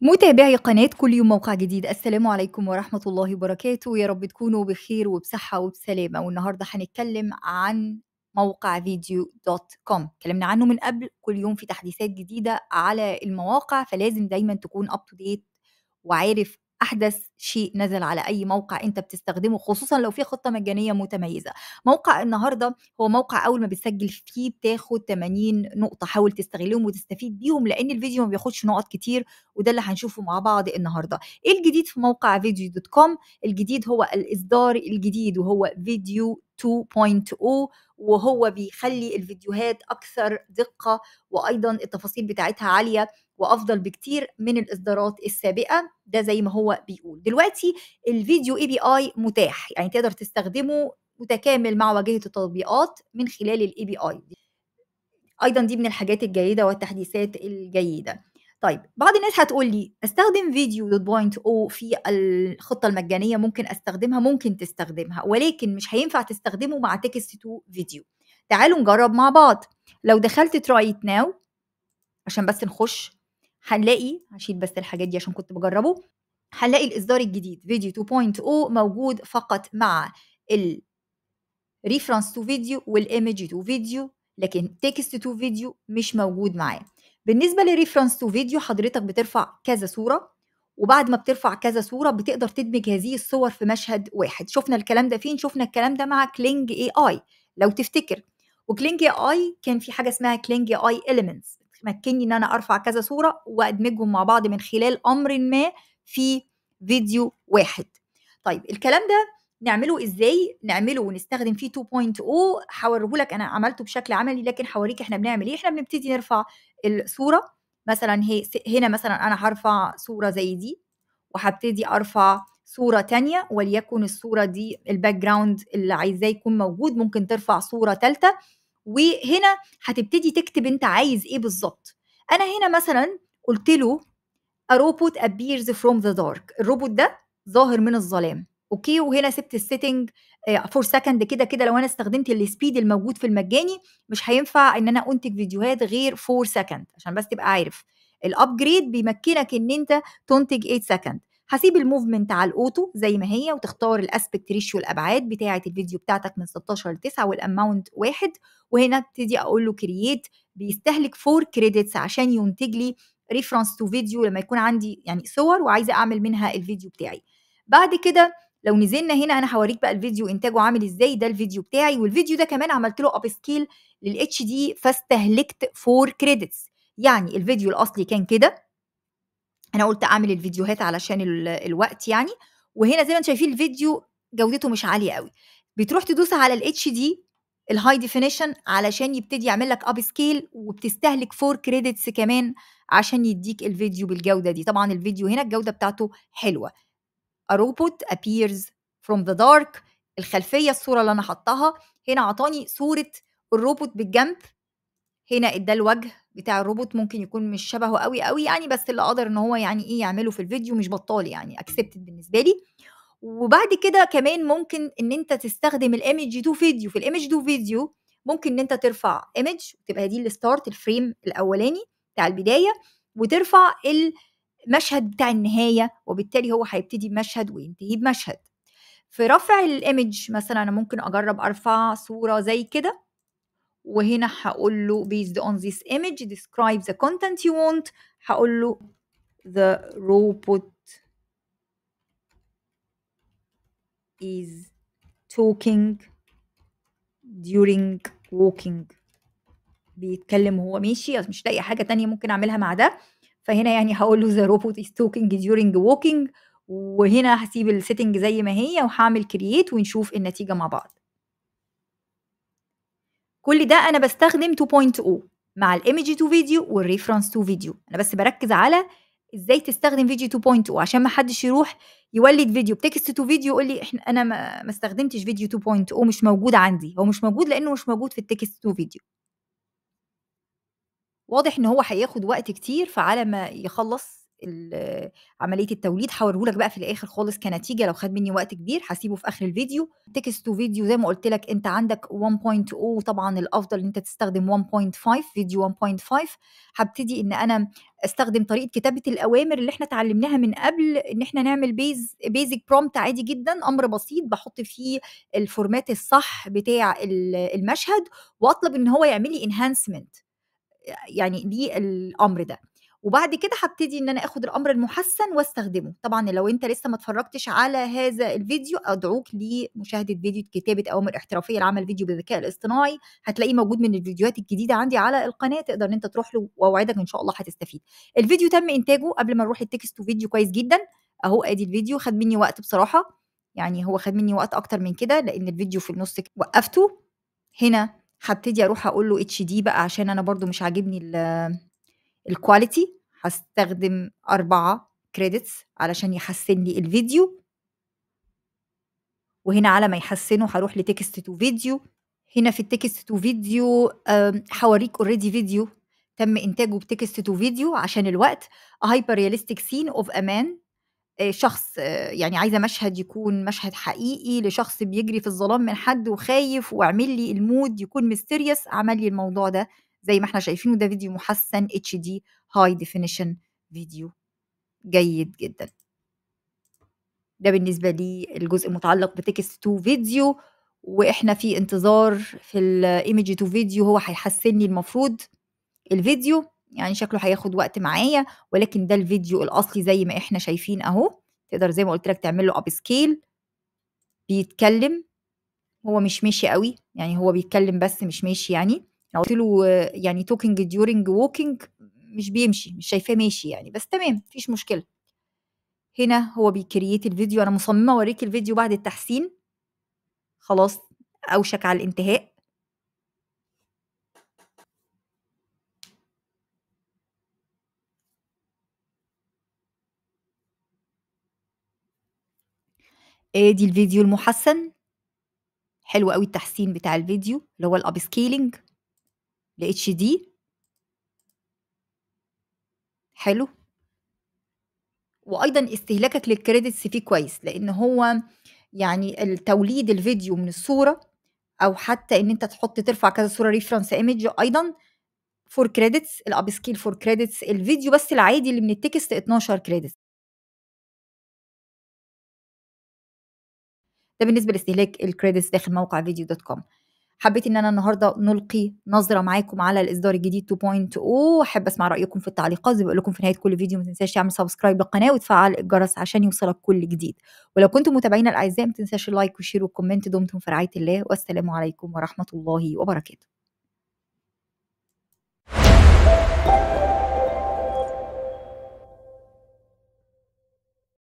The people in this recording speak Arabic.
متابعي قناة كل يوم موقع جديد السلام عليكم ورحمة الله وبركاته يا رب تكونوا بخير وبصحة وبسلامة والنهاردة هنتكلم عن موقع فيديو دوت كوم اتكلمنا عنه من قبل كل يوم في تحديثات جديدة على المواقع فلازم دايما تكون up to date وعارف احدث شيء نزل على اي موقع انت بتستخدمه خصوصا لو في خطه مجانيه متميزه موقع النهارده هو موقع اول ما بتسجل فيه بتاخد 80 نقطه حاول تستغلهم وتستفيد بيهم لان الفيديو ما بياخدش نقط كتير وده اللي هنشوفه مع بعض النهارده ايه الجديد في موقع فيديو دوت كوم الجديد هو الاصدار الجديد وهو فيديو 2.0 وهو بيخلي الفيديوهات اكثر دقه وايضا التفاصيل بتاعتها عاليه وافضل بكتير من الاصدارات السابقه ده زي ما هو بيقول دلوقتي الفيديو اي بي اي متاح يعني تقدر تستخدمه متكامل مع واجهه التطبيقات من خلال الاي بي اي ايضا دي من الحاجات الجيده والتحديثات الجيده طيب بعض الناس هتقول لي استخدم فيديو دوت بوينت او في الخطه المجانيه ممكن استخدمها ممكن تستخدمها ولكن مش هينفع تستخدمه مع تكست تو فيديو تعالوا نجرب مع بعض لو دخلت ترايت ناو عشان بس نخش هنلاقي هشيل بس الحاجات دي عشان كنت بجربه هنلاقي الاصدار الجديد فيديو 2.0 موجود فقط مع الريفرنس تو فيديو والايمج تو فيديو لكن تكست تو فيديو مش موجود معاه بالنسبه للريفرنس تو فيديو حضرتك بترفع كذا صوره وبعد ما بترفع كذا صوره بتقدر تدمج هذه الصور في مشهد واحد شفنا الكلام ده فين شفنا الكلام ده مع كلينج اي اي لو تفتكر وكلينج اي اي كان في حاجه اسمها كلينج اي اي اليمنتس مكني ان انا ارفع كذا صوره وادمجهم مع بعض من خلال امر ما في فيديو واحد طيب الكلام ده نعمله ازاي نعمله ونستخدم فيه 2.0 لك انا عملته بشكل عملي لكن هوريك احنا بنعمل ايه احنا بنبتدي نرفع الصوره مثلا هي هنا مثلا انا هرفع صوره زي دي وهبتدي ارفع صورة تانية وليكن الصورة دي الباك جراوند اللي عايزاه يكون موجود ممكن ترفع صورة ثالثة وهنا هتبتدي تكتب انت عايز ايه بالظبط انا هنا مثلا قلت له a robot appears from the dark الروبوت ده ظاهر من الظلام اوكي وهنا سبت السيتنج فور آه، سكند كده كده لو انا استخدمت السبيد الموجود في المجاني مش هينفع ان انا انتج فيديوهات غير فور سكند عشان بس تبقى عارف الابجريد بيمكنك ان انت تنتج 8 سكند هسيب الموفمنت على الاوتو زي ما هي وتختار الاسبكت ريشيو الابعاد بتاعه الفيديو بتاعتك من 16 ل 9 والاماونت واحد وهنا ابتدي اقول له كرييت بيستهلك 4 كريدتس عشان ينتج لي ريفرنس تو فيديو لما يكون عندي يعني صور وعايزه اعمل منها الفيديو بتاعي بعد كده لو نزلنا هنا انا هوريك بقى الفيديو انتاجه عامل ازاي ده الفيديو بتاعي والفيديو ده كمان عملت له اب سكيل للاتش دي فاستهلكت 4 كريدتس يعني الفيديو الاصلي كان كده انا قلت اعمل الفيديوهات علشان الوقت يعني وهنا زي ما انتم شايفين الفيديو جودته مش عاليه قوي بتروح تدوس على الاتش دي الهاي ديفينيشن علشان يبتدي يعمل لك اب سكيل وبتستهلك 4 كريدتس كمان عشان يديك الفيديو بالجوده دي طبعا الفيديو هنا الجوده بتاعته حلوه A robot appears from the dark الخلفيه الصوره اللي انا حطها هنا عطاني صوره الروبوت بالجنب هنا ادى الوجه بتاع الروبوت ممكن يكون مش شبهه قوي قوي يعني بس اللي قدر ان هو يعني ايه يعمله في الفيديو مش بطال يعني اكسبتد بالنسبه لي وبعد كده كمان ممكن ان انت تستخدم الايمج تو فيديو في الايمج تو فيديو ممكن ان انت ترفع ايمج وتبقى دي الستارت الفريم الاولاني بتاع البدايه وترفع المشهد بتاع النهايه وبالتالي هو هيبتدي بمشهد وينتهي بمشهد في رفع الايمج مثلا انا ممكن اجرب ارفع صوره زي كده وهنا هقول له based on this image describe the content you want هقول له the robot is talking during walking بيتكلم وهو ماشي مش لاقي حاجه تانية ممكن اعملها مع ده فهنا يعني هقول له the robot is talking during walking وهنا هسيب السيتنج زي ما هي وهعمل كرييت ونشوف النتيجه مع بعض كل ده انا بستخدم 2.0 مع الايمج تو فيديو والريفرنس تو فيديو انا بس بركز على ازاي تستخدم فيديو 2.0 عشان ما حدش يروح يولد فيديو بتكست تو فيديو يقول لي احنا انا ما استخدمتش فيديو 2.0 مش موجود عندي هو مش موجود لانه مش موجود في التكست تو فيديو واضح ان هو هياخد وقت كتير فعلى ما يخلص عمليه التوليد هوريهولك بقى في الاخر خالص كنتيجه لو خد مني وقت كبير هسيبه في اخر الفيديو تكست تو فيديو زي ما قلت لك انت عندك 1.0 وطبعا الافضل ان انت تستخدم 1.5 فيديو 1.5 هبتدي ان انا استخدم طريقه كتابه الاوامر اللي احنا اتعلمناها من قبل ان احنا نعمل بيز بيزك برومت عادي جدا امر بسيط بحط فيه الفورمات الصح بتاع المشهد واطلب ان هو يعمل لي انهانسمنت يعني للامر ده وبعد كده هبتدي ان انا اخد الامر المحسن واستخدمه طبعا لو انت لسه ما اتفرجتش على هذا الفيديو ادعوك لمشاهده فيديو كتابه اوامر احترافيه لعمل فيديو بالذكاء الاصطناعي هتلاقيه موجود من الفيديوهات الجديده عندي على القناه تقدر ان انت تروح له واوعدك ان شاء الله هتستفيد الفيديو تم انتاجه قبل ما نروح التكست وفيديو كويس جدا اهو ادي الفيديو خد مني وقت بصراحه يعني هو خد مني وقت اكتر من كده لان الفيديو في النص وقفته هنا هبتدي اروح اقول له اتش دي بقى عشان انا برضو مش عاجبني الكواليتي هستخدم أربعة كريدتس علشان يحسن لي الفيديو وهنا على ما يحسنه هروح لتكست تو فيديو هنا في التكست تو فيديو هوريك اوريدي فيديو تم انتاجه بتكست تو فيديو عشان الوقت هايبر رياليستيك سين اوف امان شخص آه، يعني عايزه مشهد يكون مشهد حقيقي لشخص بيجري في الظلام من حد وخايف واعمل لي المود يكون ميستيريس عمل لي الموضوع ده زي ما احنا شايفين ده فيديو محسن اتش دي هاي ديفينيشن فيديو جيد جدا ده بالنسبة لي الجزء المتعلق بتكست تو فيديو واحنا في انتظار في الايمج تو فيديو هو هيحسن لي المفروض الفيديو يعني شكله هياخد وقت معايا ولكن ده الفيديو الاصلي زي ما احنا شايفين اهو تقدر زي ما قلت لك تعمل له اب سكيل بيتكلم هو مش ماشي قوي يعني هو بيتكلم بس مش ماشي يعني لو قلت له يعني توكينج ديورنج ووكينج مش بيمشي مش شايفاه ماشي يعني بس تمام مفيش مشكله هنا هو بيكرييت الفيديو انا مصممه اوريك الفيديو بعد التحسين خلاص اوشك على الانتهاء ادي الفيديو المحسن حلو قوي التحسين بتاع الفيديو اللي هو الاب سكيلينج اتش دي حلو وايضا استهلاكك للكريدتس فيه كويس لان هو يعني التوليد الفيديو من الصوره او حتى ان انت تحط ترفع كذا صوره ريفرنس ايمج ايضا فور كريدتس الاب سكيل فور كريدتس الفيديو بس العادي اللي من التكست 12 كريدتس ده بالنسبه لاستهلاك الكريدتس داخل موقع فيديو دوت كوم حبيت ان انا النهارده نلقي نظره معاكم على الاصدار الجديد 2.0 واحب اسمع رايكم في التعليقات زي بقول لكم في نهايه كل فيديو ما تنساش تعمل سبسكرايب للقناه وتفعل الجرس عشان يوصلك كل جديد ولو كنتم متابعينا الاعزاء ما تنساش اللايك والشير والكومنت دمتم في رعايه الله والسلام عليكم ورحمه الله وبركاته